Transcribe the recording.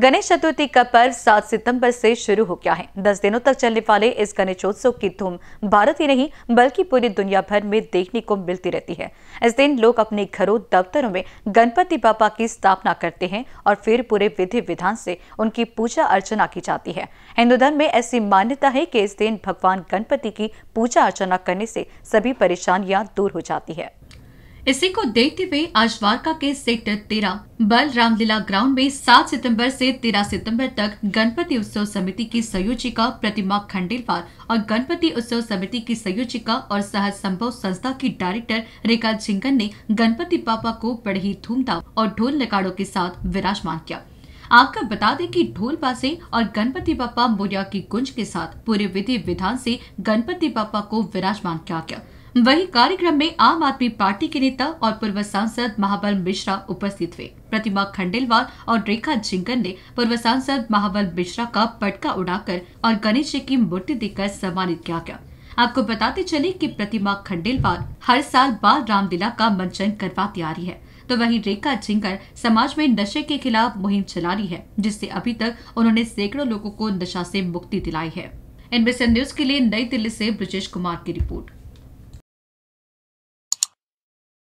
गणेश चतुर्थी का पर्व 7 सितंबर से शुरू हो गया है 10 दिनों तक चलने वाले इस गणेशोत्सव की धूम भारत ही नहीं बल्कि पूरी दुनिया भर में देखने को मिलती रहती है इस दिन लोग अपने घरों दफ्तरों में गणपति बाबा की स्थापना करते हैं और फिर पूरे विधि विधान से उनकी पूजा अर्चना की जाती है हिंदू धर्म में ऐसी मान्यता है की इस दिन भगवान गणपति की पूजा अर्चना करने से सभी परेशानियाँ दूर हो जाती है इसी को देखते हुए आज वारका के सेक्टर तेरह बल रामलीला ग्राउंड में 7 सितंबर से 13 सितंबर तक गणपति उत्सव समिति की संयोजिका प्रतिमा खंडेलवार और गणपति उत्सव समिति की संयोजिका और सहज संभव संस्था की डायरेक्टर रेखा झिंगन ने गणपति पापा को बड़े ही धूमधाम और ढोल नकाड़ों के साथ विराजमान किया आपको बता दें कि ढोल बाजे और गणपति बापा मोरिया की गुंज के साथ पूरे विधि विधान से गणपति बापा को विराजमान किया गया वहीं कार्यक्रम में आम आदमी पार्टी के नेता और पूर्व सांसद महाबल मिश्रा उपस्थित हुए प्रतिमा खंडेलवाल और रेखा जिंगन ने पूर्व सांसद महाबल मिश्रा का पटका उड़ाकर और गणेश जी की मूर्ति देकर सम्मानित किया गया आपको बताते चले कि प्रतिमा खंडेलवाल हर साल बाल रामलीला का मंचन करवाती आ रही है तो वही रेखा झिंकर समाज में नशे के खिलाफ मुहिम चला रही है जिससे अभी तक उन्होंने सैकड़ों लोगों को नशा से मुक्ति दिलाई है एनबीसी न्यूज के लिए नई दिल्ली से ब्रजेश कुमार की रिपोर्ट